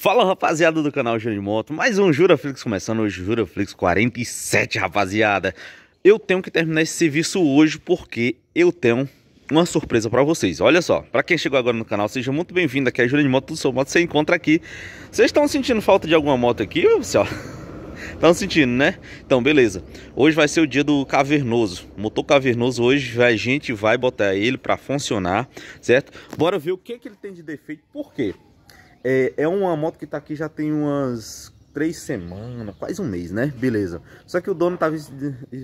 Fala rapaziada do canal Júnior de Moto, mais um Juraflix começando hoje, Juraflix 47 rapaziada Eu tenho que terminar esse serviço hoje porque eu tenho uma surpresa para vocês Olha só, para quem chegou agora no canal, seja muito bem-vindo aqui é Júnior de Moto, tudo sobre moto, você encontra aqui Vocês estão sentindo falta de alguma moto aqui? Pessoal? Estão sentindo, né? Então, beleza. Hoje vai ser o dia do cavernoso. motor cavernoso hoje a gente vai botar ele para funcionar, certo? Bora ver o que, que ele tem de defeito, por quê? É, é uma moto que tá aqui já tem umas três semanas, quase um mês, né? Beleza. Só que o dono tava,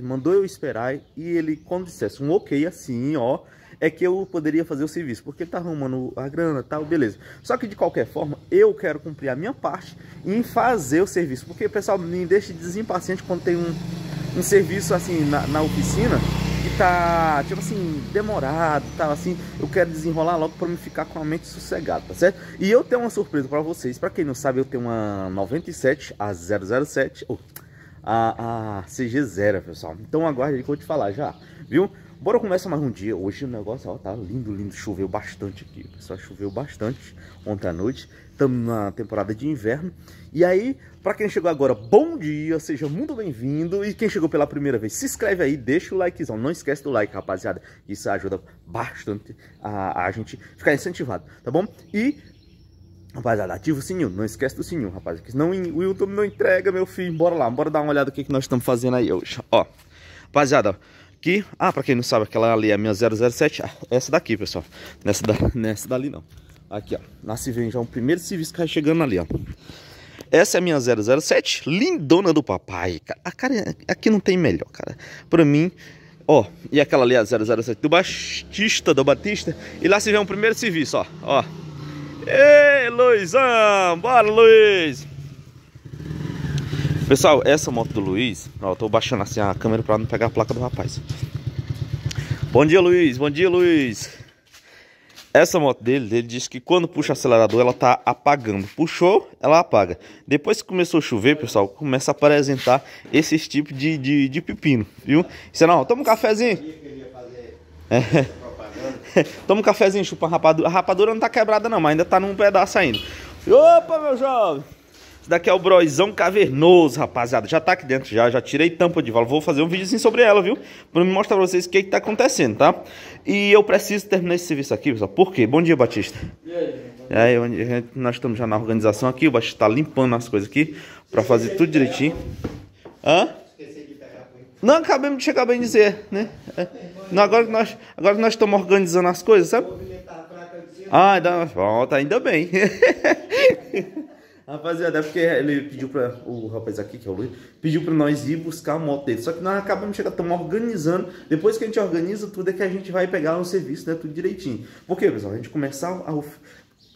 mandou eu esperar e ele, quando dissesse um ok assim, ó, é que eu poderia fazer o serviço, porque ele tá arrumando a grana tal, beleza. Só que de qualquer forma, eu quero cumprir a minha parte em fazer o serviço, porque o pessoal me deixa desimpaciente quando tem um, um serviço assim na, na oficina tá, tipo assim, demorado, tal, assim, eu quero desenrolar logo para me ficar com a mente sossegada, tá certo? E eu tenho uma surpresa para vocês. Para quem não sabe, eu tenho uma 97 a 007, ou oh, a, a CG0, pessoal. Então aguarde aí que eu vou te falar já, viu? Bora começar mais um dia. Hoje o negócio ó, tá lindo, lindo. Choveu bastante aqui. Só choveu bastante ontem à noite. Estamos na temporada de inverno. E aí, para quem chegou agora, bom dia, seja muito bem-vindo. E quem chegou pela primeira vez, se inscreve aí, deixa o likezão. Não esquece do like, rapaziada. Isso ajuda bastante a, a gente ficar incentivado, tá bom? E Rapaziada, ativa o sininho, não esquece do sininho, rapaziada. Que não, o YouTube não entrega, meu filho. Bora lá, bora dar uma olhada no que, que nós estamos fazendo aí hoje. Ó, rapaziada, aqui. Ah, pra quem não sabe, aquela ali é a minha 007. Ah, essa daqui, pessoal. Nessa, da, nessa dali não. Aqui, ó. Na vem já o primeiro serviço que vai chegando ali, ó. Essa é a minha 007, lindona do papai. A cara, aqui não tem melhor, cara. Pra mim, ó. E aquela ali é a 007 do Batista, do Batista. E lá se vê um primeiro serviço, ó. Ó. Ei, Luizão! Bora, Luiz! Pessoal, essa moto do Luiz, ó, eu tô baixando assim a câmera para não pegar a placa do rapaz. Bom dia, Luiz. Bom dia, Luiz. Essa moto dele, ele disse que quando puxa o acelerador, ela tá apagando. Puxou, ela apaga. Depois que começou a chover, pessoal, começa a apresentar esses tipos de, de, de pepino, viu? Você é não, toma um cafezinho. É. Toma um cafezinho, chupa a rapadura. A rapadura não tá quebrada não, mas ainda tá num pedaço ainda. Opa, meu jovem! Isso daqui é o brozão cavernoso, rapaziada. Já tá aqui dentro, já. Já tirei tampa de válvula. Vou fazer um vídeo assim sobre ela, viu? Pra mostrar pra vocês o que, que tá acontecendo, tá? E eu preciso terminar esse serviço aqui, pessoal. Por quê? Bom dia, Batista. E aí? E gente, nós estamos já na organização aqui. O Batista tá limpando as coisas aqui pra fazer tudo direitinho. Hã? Não, acabamos de chegar bem dizer, né? É. Não, agora que nós, agora que nós estamos organizando as coisas, sabe? Ah, uma volta, ainda bem. Rapaziada, é porque ele pediu pra. O rapaz aqui, que é o Luiz, pediu pra nós ir buscar a moto dele. Só que nós acabamos chegando, estamos organizando. Depois que a gente organiza tudo, é que a gente vai pegar um serviço, né? Tudo direitinho. Por quê, pessoal? A gente começar a.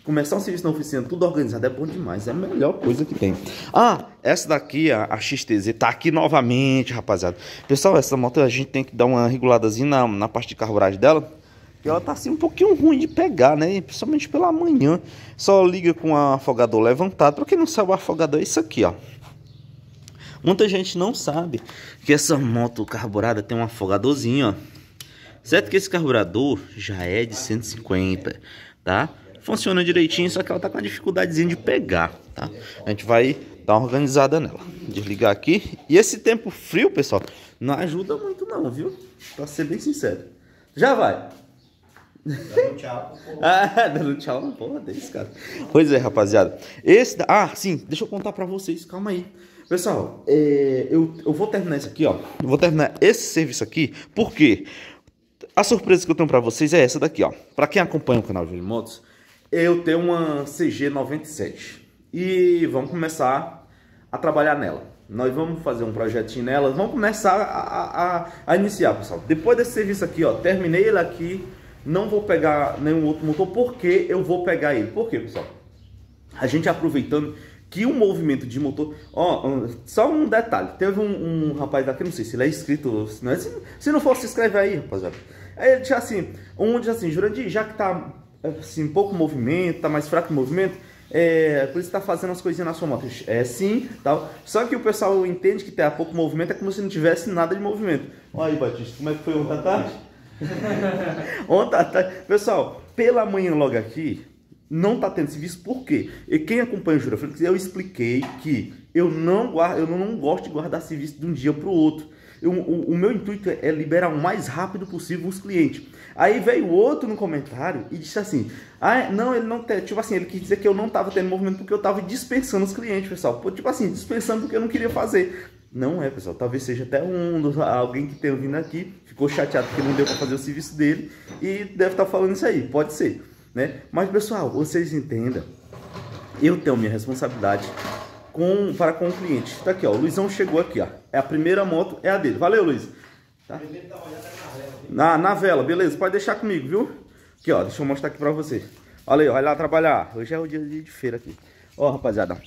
Começar um serviço na oficina, tudo organizado, é bom demais. É a melhor coisa que tem. Ah, essa daqui, a, a XTZ, tá aqui novamente, rapaziada. Pessoal, essa moto a gente tem que dar uma reguladazinha na, na parte de carburagem dela ela tá assim um pouquinho ruim de pegar, né? Principalmente pela manhã. Só liga com o afogador levantado. Pra quem não sabe, o afogador é isso aqui, ó. Muita gente não sabe que essa moto carburada tem um afogadorzinho, ó. Certo que esse carburador já é de 150, tá? Funciona direitinho, só que ela tá com uma dificuldadezinha de pegar, tá? A gente vai dar uma organizada nela. Desligar aqui. E esse tempo frio, pessoal, não ajuda muito não, viu? Pra ser bem sincero. Já vai! Dando tchau. ah, dando tchau na porra desse, cara. Pois é, rapaziada. Esse. Da... Ah, sim, deixa eu contar pra vocês, calma aí. Pessoal, é, eu, eu vou terminar isso aqui, ó. Eu vou terminar esse serviço aqui, porque a surpresa que eu tenho pra vocês é essa daqui, ó. Pra quem acompanha o canal de Motos, eu tenho uma CG97. E vamos começar a trabalhar nela. Nós vamos fazer um projetinho nela, vamos começar a, a, a iniciar, pessoal. Depois desse serviço aqui, ó, terminei ele aqui, não vou pegar nenhum outro motor, porque eu vou pegar ele. Por quê, pessoal? A gente aproveitando que o movimento de motor. Ó, só um detalhe: teve um, um rapaz daqui, não sei se ele é inscrito, se não, é, se, se não for, se inscreve aí, rapaziada. Aí ele tinha assim: um assim, Jurandir, já que tá assim, pouco movimento, tá mais fraco o movimento, é, por isso tá fazendo as coisinhas na sua moto. É sim, tal. Só que o pessoal entende que tem tá pouco movimento, é como se não tivesse nada de movimento. Olha aí, Batista, como é que foi ontem à tarde? Ontem, pessoal, pela manhã logo aqui, não tá tendo serviço, por quê? E quem acompanha o Jura Franks, eu expliquei que eu não, guardo, eu não gosto de guardar serviço de um dia para o outro. Eu, o, o, meu intuito é liberar o mais rápido possível os clientes. Aí veio outro no comentário e disse assim: ah, é, não, ele não tem. Tipo assim, ele quis dizer que eu não estava tendo movimento porque eu estava dispensando os clientes, pessoal. Tipo assim, dispensando porque eu não queria fazer. Não é, pessoal. Talvez seja até um, alguém que tenha vindo aqui, ficou chateado porque não deu para fazer o serviço dele e deve estar tá falando isso aí. Pode ser, né? Mas, pessoal, vocês entendam. Eu tenho minha responsabilidade com, para com o cliente. Tá aqui, ó. O Luizão chegou aqui, ó. É a primeira moto, é a dele. Valeu, Luiz. Tá? Na, na vela, beleza. Pode deixar comigo, viu? Aqui, ó. Deixa eu mostrar aqui para você. Olha aí, ó, vai lá trabalhar. Hoje é o dia de feira aqui. Ó, rapaziada.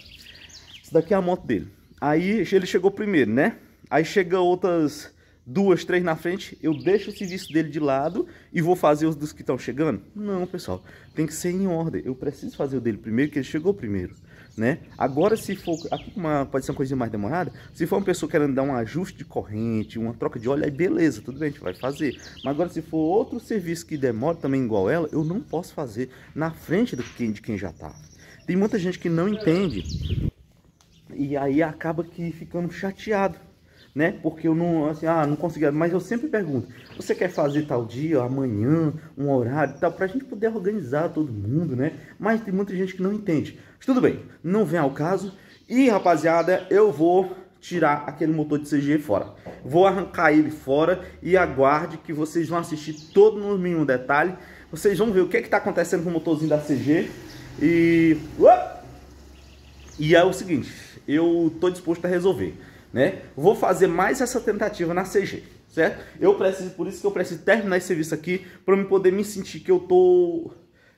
Isso daqui é a moto dele. Aí ele chegou primeiro, né? Aí chega outras duas, três na frente, eu deixo o serviço dele de lado e vou fazer os dos que estão chegando? Não, pessoal, tem que ser em ordem. Eu preciso fazer o dele primeiro, que ele chegou primeiro, né? Agora, se for, aqui uma, pode ser uma coisinha mais demorada, se for uma pessoa querendo dar um ajuste de corrente, uma troca de óleo, aí beleza, tudo bem, a gente vai fazer. Mas agora, se for outro serviço que demora também igual ela, eu não posso fazer na frente do de quem já está. Tem muita gente que não entende e aí acaba que ficando chateado, né? Porque eu não, assim, ah, não consegui. Mas eu sempre pergunto: você quer fazer tal dia, amanhã, um horário e tal, pra gente poder organizar todo mundo, né? Mas tem muita gente que não entende. Mas tudo bem, não vem ao caso. E rapaziada, eu vou tirar aquele motor de CG fora. Vou arrancar ele fora e aguarde que vocês vão assistir todo no mínimo detalhe. Vocês vão ver o que é está acontecendo com o motorzinho da CG. E. Uop! E é o seguinte, eu estou disposto a resolver, né? Vou fazer mais essa tentativa na CG, certo? Eu preciso, por isso que eu preciso terminar esse serviço aqui para eu poder me sentir que eu tô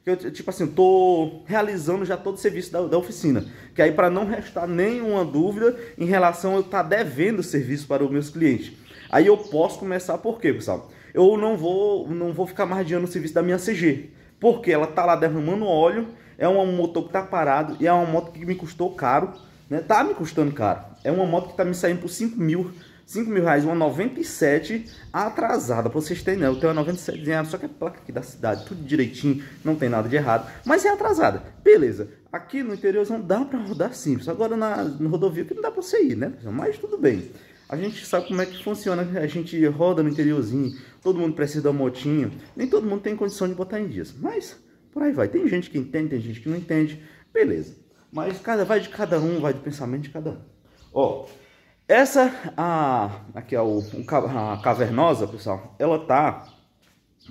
que eu, tipo assim, tô realizando já todo o serviço da, da oficina. Que aí, para não restar nenhuma dúvida em relação a eu estar tá devendo serviço para os meus clientes. Aí eu posso começar, por quê, pessoal? Eu não vou, não vou ficar margeando o serviço da minha CG, porque ela tá lá derramando óleo é uma motor que tá parado e é uma moto que me custou caro, né? Tá me custando caro. É uma moto que tá me saindo por 5 mil, 5 mil reais, uma 97 atrasada, pra vocês terem, né? Eu tenho uma 97, só que é placa aqui da cidade, tudo direitinho, não tem nada de errado, mas é atrasada. Beleza, aqui no interior não dá pra rodar simples, agora na, rodovia que não dá pra você ir, né? Mas tudo bem. A gente sabe como é que funciona, a gente roda no interiorzinho, todo mundo precisa da motinha, nem todo mundo tem condição de botar em dias, mas por aí vai. Tem gente que entende, tem gente que não entende. Beleza. Mas cada, vai de cada um, vai do pensamento de cada um. Ó, essa, a, aqui, é o, a cavernosa, pessoal, ela tá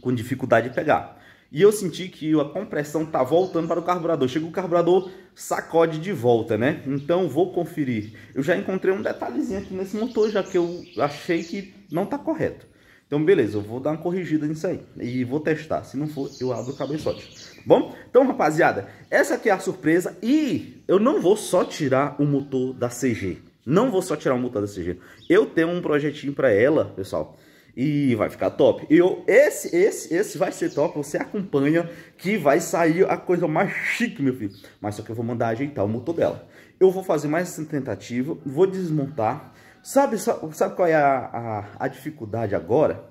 com dificuldade de pegar. E eu senti que a compressão tá voltando para o carburador. Chega o carburador, sacode de volta, né? Então vou conferir. Eu já encontrei um detalhezinho aqui nesse motor, já que eu achei que não tá correto. Então, beleza, eu vou dar uma corrigida nisso aí. E vou testar. Se não for, eu abro o cabeçote. Tá bom? Então, rapaziada, essa aqui é a surpresa. E eu não vou só tirar o motor da CG. Não vou só tirar o motor da CG. Eu tenho um projetinho para ela, pessoal. E vai ficar top. E eu, esse, esse, esse vai ser top. Você acompanha que vai sair a coisa mais chique, meu filho. Mas só que eu vou mandar ajeitar o motor dela. Eu vou fazer mais essa tentativa. Vou desmontar Sabe, sabe, sabe qual é a, a, a dificuldade agora?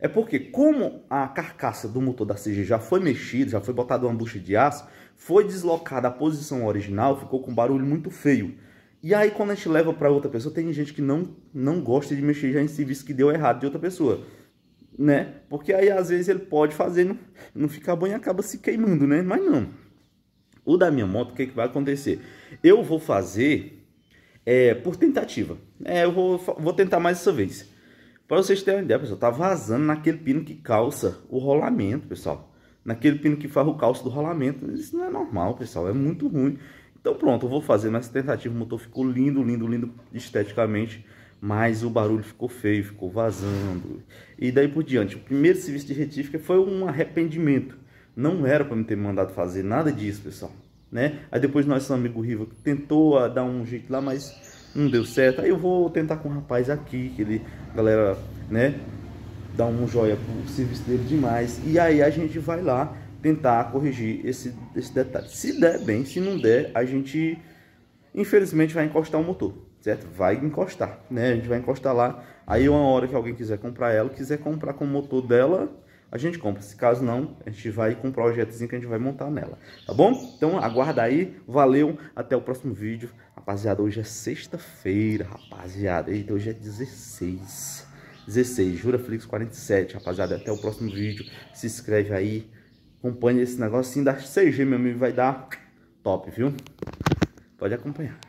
É porque como a carcaça do motor da CG já foi mexida, já foi botada uma bucha de aço, foi deslocada a posição original, ficou com um barulho muito feio. E aí quando a gente leva para outra pessoa, tem gente que não, não gosta de mexer já em serviço que deu errado de outra pessoa, né? Porque aí às vezes ele pode fazer, não, não ficar bom e acaba se queimando, né? Mas não. O da minha moto, o que, é que vai acontecer? Eu vou fazer é, por tentativa. É, eu vou, vou tentar mais essa vez. Para vocês terem uma ideia, pessoal, tá vazando naquele pino que calça o rolamento, pessoal. Naquele pino que faz o calço do rolamento. Isso não é normal, pessoal. É muito ruim. Então pronto, eu vou fazer mais tentativa. O motor ficou lindo, lindo, lindo esteticamente. Mas o barulho ficou feio, ficou vazando. E daí por diante, o primeiro serviço de retífica foi um arrependimento. Não era para me ter mandado fazer nada disso, pessoal né? Aí depois nosso amigo Riva tentou ah, dar um jeito lá, mas não deu certo. Aí eu vou tentar com o rapaz aqui, que ele, galera, né? Dá um joia pro serviço dele demais. E aí a gente vai lá tentar corrigir esse, esse detalhe. Se der bem, se não der, a gente infelizmente vai encostar o motor, certo? Vai encostar, né? A gente vai encostar lá. Aí uma hora que alguém quiser comprar ela, quiser comprar com o motor dela, a gente compra. Se caso não, a gente vai com um projetozinho que a gente vai montar nela, tá bom? Então aguarda aí, valeu, até o próximo vídeo. Rapaziada, hoje é sexta-feira, rapaziada. Eita, hoje é 16. 16, Juraflix 47, rapaziada. Até o próximo vídeo. Se inscreve aí, acompanha esse negocinho da CG, meu amigo, vai dar top, viu? Pode acompanhar.